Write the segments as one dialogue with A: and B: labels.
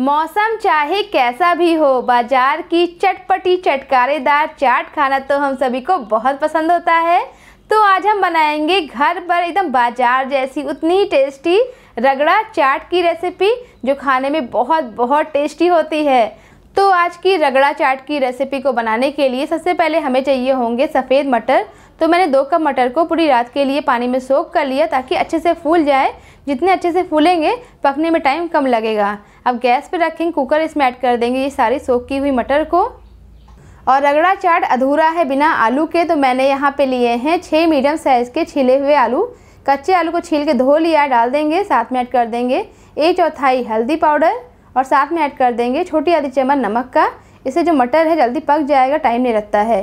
A: मौसम चाहे कैसा भी हो बाजार की चटपटी चटकारेदार चाट खाना तो हम सभी को बहुत पसंद होता है तो आज हम बनाएंगे घर पर एकदम बाजार जैसी उतनी ही टेस्टी रगड़ा चाट की रेसिपी जो खाने में बहुत बहुत टेस्टी होती है तो आज की रगड़ा चाट की रेसिपी को बनाने के लिए सबसे पहले हमें चाहिए होंगे सफ़ेद मटर तो मैंने दो कप मटर को पूरी रात के लिए पानी में सोख कर लिया ताकि अच्छे से फूल जाए जितने अच्छे से फूलेंगे पकने में टाइम कम लगेगा अब गैस पर रखेंगे कुकर इसमें ऐड कर देंगे ये सारी सोख की हुई मटर को और रगड़ा चाट अधूरा है बिना आलू के तो मैंने यहाँ पे लिए हैं छः मीडियम साइज़ के छिले हुए आलू कच्चे आलू को छील के धो लिया डाल देंगे साथ में ऐड कर देंगे एक चौथाई हल्दी पाउडर और साथ में ऐड कर देंगे छोटी आधी चम्मच नमक का इससे जो मटर है जल्दी पक जाएगा टाइम नहीं लगता है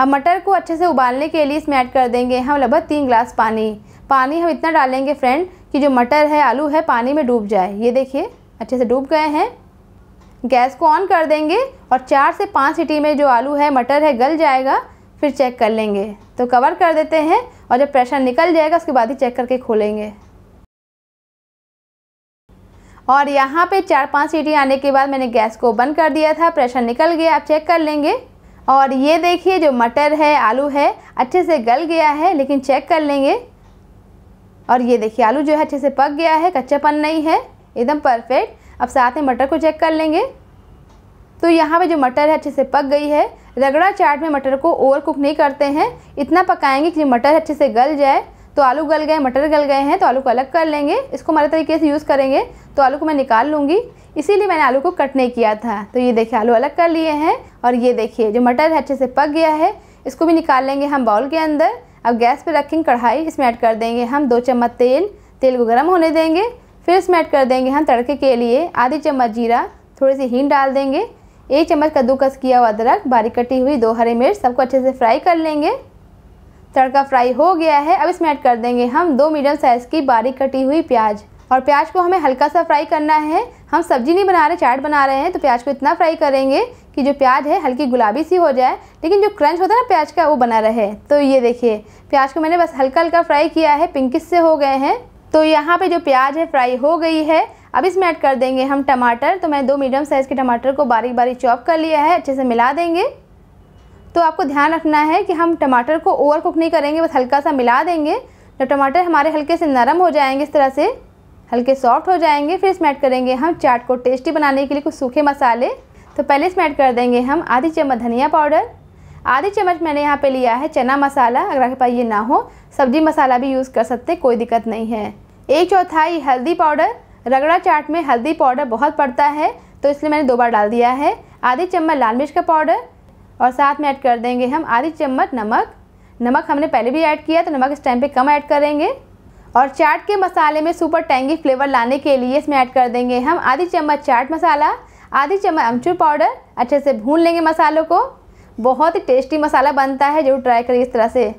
A: अब मटर को अच्छे से उबालने के लिए इसमें ऐड कर देंगे हम लगभग तीन ग्लास पानी पानी हम इतना डालेंगे फ्रेंड कि जो मटर है आलू है पानी में डूब जाए ये देखिए अच्छे से डूब गए हैं गैस को ऑन कर देंगे और चार से पाँच सीटी में जो आलू है मटर है गल जाएगा फिर चेक कर लेंगे तो कवर कर देते हैं और जब प्रेशर निकल जाएगा उसके बाद ही चेक करके खोलेंगे और यहाँ पे चार पाँच सीटी आने के बाद मैंने गैस को बंद कर दिया था प्रेशर निकल गया आप चेक कर लेंगे और ये देखिए जो मटर है आलू है अच्छे से गल गया है लेकिन चेक कर लेंगे और ये देखिए आलू जो है अच्छे से पक गया है कच्चापन नहीं है एकदम परफेक्ट अब साथ में मटर को चेक कर लेंगे तो यहाँ पे जो मटर है अच्छे से पक गई है रगड़ा चाट में मटर को ओवर कुक नहीं करते हैं इतना पकाएंगे कि मटर अच्छे से गल जाए तो आलू गल गए मटर गल गए हैं तो आलू को अलग कर लेंगे इसको हमारे तरीके से यूज़ करेंगे तो आलू को मैं निकाल लूँगी इसीलिए मैंने आलू को कट नहीं किया था तो ये देखिए आलू अलग कर लिए हैं और ये देखिए जो मटर है अच्छे से पक गया है इसको भी निकाल लेंगे हम बाउल के अंदर अब गैस पर रखेंगे कढ़ाई इसमें ऐड कर देंगे हम दो चम्मच तेल तेल को गर्म होने देंगे फिर इसमें ऐड कर देंगे हम तड़के के लिए आधी चम्मच जीरा थोड़ी सी हींग डाल देंगे एक चम्मच कद्दूकस किया हुआ अदरक बारीक कटी हुई दो हरी मिर्च सबको अच्छे से फ्राई कर लेंगे तड़का फ्राई हो गया है अब इसमें ऐड कर देंगे हम दो मीडियम साइज़ की बारीक कटी हुई प्याज और प्याज को हमें हल्का सा फ्राई करना है हम सब्जी नहीं बना रहे चाट बना रहे हैं तो प्याज को इतना फ्राई करेंगे कि जो प्याज है हल्की गुलाबी सी हो जाए लेकिन जो क्रंच होता है ना प्याज का वो बना रहे तो ये देखिए प्याज को मैंने बस हल्का हल्का फ्राई किया है पिंकिस से हो गए हैं तो यहाँ पे जो प्याज है फ्राई हो गई है अब इसमें ऐड कर देंगे हम टमाटर तो मैं दो मीडियम साइज़ के टमाटर को बारीक बारीक चॉप कर लिया है अच्छे से मिला देंगे तो आपको ध्यान रखना है कि हम टमाटर को ओवर कुक नहीं करेंगे बस हल्का सा मिला देंगे जब टमाटर हमारे हल्के से नरम हो जाएंगे इस तरह से हल्के सॉफ्ट हो जाएंगे फिर इसमें ऐड करेंगे हम चाट को टेस्टी बनाने के लिए कुछ सूखे मसाले तो पहले इसमें ऐड कर देंगे हम आधी चम्मच धनिया पाउडर आधी चम्मच मैंने यहाँ पे लिया है चना मसाला अगर आपके पास ये ना हो सब्जी मसाला भी यूज़ कर सकते कोई दिक्कत नहीं है एक चौथाई हल्दी पाउडर रगड़ा चाट में हल्दी पाउडर बहुत पड़ता है तो इसलिए मैंने दो बार डाल दिया है आधी चम्मच लाल मिर्च का पाउडर और साथ में ऐड कर देंगे हम आधी चम्मच नमक नमक हमने पहले भी ऐड किया तो नमक इस टाइम पे कम ऐड करेंगे और चाट के मसाले में सुपर टैंगी फ्लेवर लाने के लिए इसमें ऐड कर देंगे हम आधी चम्मच चाट मसाला आधी चम्मच अमचूर पाउडर अच्छे से भून लेंगे मसालों को बहुत ही टेस्टी मसाला बनता है जरूर ट्राई करिए इस तरह से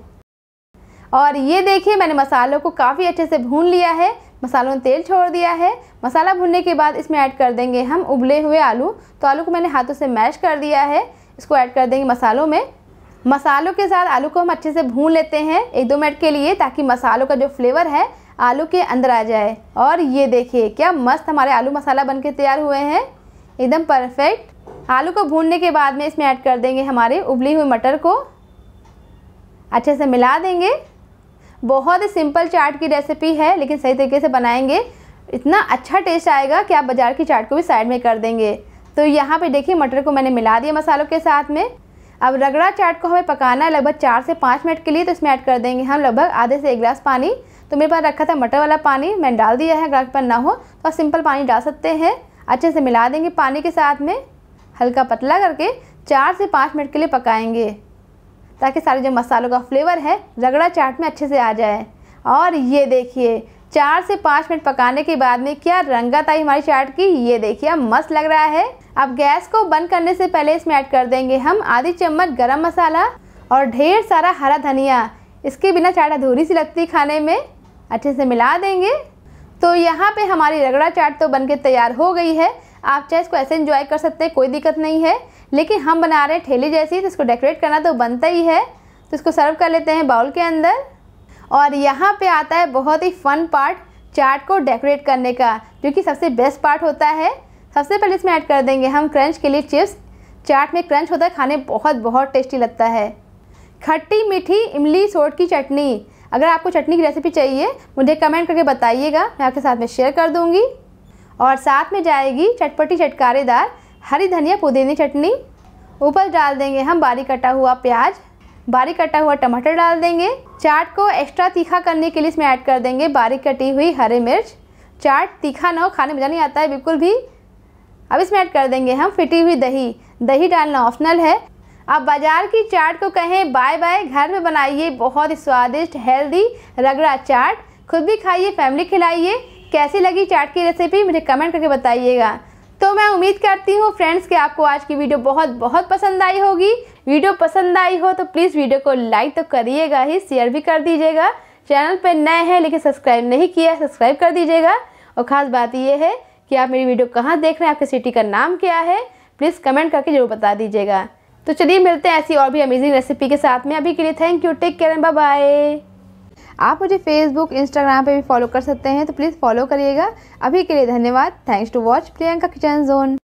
A: और ये देखिए मैंने मसालों को काफ़ी अच्छे से भून लिया है मसालों में तेल छोड़ दिया है मसाला भूनने के बाद इसमें ऐड कर देंगे हम उबले हुए आलू तो आलू को मैंने हाथों से मैश कर दिया है इसको ऐड कर देंगे मसालों में मसालों के साथ आलू को हम अच्छे से भून लेते हैं एक दो मिनट के लिए ताकि मसालों का जो फ्लेवर है आलू के अंदर आ जाए और ये देखिए क्या मस्त हमारे आलू मसाला बन के तैयार हुए हैं एकदम परफेक्ट आलू को भूनने के बाद में इसमें ऐड कर देंगे हमारे उबली हुई मटर को अच्छे से मिला देंगे बहुत ही सिंपल चाट की रेसिपी है लेकिन सही तरीके से बनाएंगे इतना अच्छा टेस्ट आएगा कि आप बाज़ार की चाट को भी साइड में कर देंगे तो यहाँ पे देखिए मटर को मैंने मिला दिया मसालों के साथ में अब रगड़ा चाट को हमें पकाना है लगभग चार से पाँच मिनट के लिए तो इसमें ऐड कर देंगे हम लगभग आधे से एक गिलास पानी तो मेरे पास रखा था मटर वाला पानी मैंने डाल दिया है अगर पर ना हो तो आप सिंपल पानी डाल सकते हैं अच्छे से मिला देंगे पानी के साथ में हल्का पतला करके चार से पाँच मिनट के लिए पकाएंगे ताकि सारे जो मसालों का फ्लेवर है रगड़ा चाट में अच्छे से आ जाए और ये देखिए चार से पाँच मिनट पकाने के बाद में क्या रंगत आई हमारी चाट की ये देखिए मस्त लग रहा है अब गैस को बंद करने से पहले इसमें ऐड कर देंगे हम आधी चम्मच गरम मसाला और ढेर सारा हरा धनिया इसके बिना चाट अधूरी सी लगती खाने में अच्छे से मिला देंगे तो यहाँ पे हमारी रगड़ा चाट तो बनके तैयार हो गई है आप चाहे इसको ऐसे इंजॉय कर सकते हैं कोई दिक्कत नहीं है लेकिन हम बना रहे हैं ठेले जैसी तो इसको डेकोरेट करना तो बनता ही है तो इसको सर्व कर लेते हैं बाउल के अंदर और यहाँ पे आता है बहुत ही फन पार्ट चार्ट को डेकोरेट करने का जो कि सबसे बेस्ट पार्ट होता है सबसे पहले इसमें ऐड कर देंगे हम क्रंच के लिए चिप्स चाट में क्रंच होता है खाने बहुत बहुत टेस्टी लगता है खट्टी मीठी इमली सोट की चटनी अगर आपको चटनी की रेसिपी चाहिए मुझे कमेंट करके बताइएगा मैं आपके साथ में शेयर कर दूँगी और साथ में जाएगी चटपटी चटकारेदार हरी धनिया पुदीनी चटनी ऊपर डाल देंगे हम बारीक कटा हुआ प्याज बारीक कटा हुआ टमाटर डाल देंगे चाट को एक्स्ट्रा तीखा करने के लिए इसमें ऐड कर देंगे बारीक कटी हुई हरी मिर्च चाट तीखा ना हो खाने में मज़ा नहीं आता है बिल्कुल भी अब इसमें ऐड कर देंगे हम फिटी हुई दही दही डालना ऑप्शनल है आप बाज़ार की चाट को कहें बाय बाय घर में बनाइए बहुत स्वादिष्ट हेल्दी रगड़ा चाट खुद भी खाइए फैमिली खिलाइए कैसी लगी चाट की रेसिपी मुझे कमेंट करके बताइएगा तो मैं उम्मीद करती हूँ फ्रेंड्स कि आपको आज की वीडियो बहुत बहुत पसंद आई होगी वीडियो पसंद आई हो तो प्लीज़ वीडियो को लाइक तो करिएगा ही शेयर भी कर दीजिएगा चैनल पर नए हैं लेकिन सब्सक्राइब नहीं किया सब्सक्राइब कर दीजिएगा और ख़ास बात यह है कि आप मेरी वीडियो कहाँ देख रहे हैं आपकी सिटी का नाम क्या है प्लीज़ कमेंट करके ज़रूर बता दीजिएगा तो चलिए मिलते हैं ऐसी और भी अमेजिंग रेसिपी के साथ में अभी के लिए thank you take care bye bye आप मुझे फेसबुक इंस्टाग्राम पे भी फॉलो कर सकते हैं तो प्लीज़ फॉलो करिएगा अभी के लिए धन्यवाद thanks to watch Priyanka kitchen zone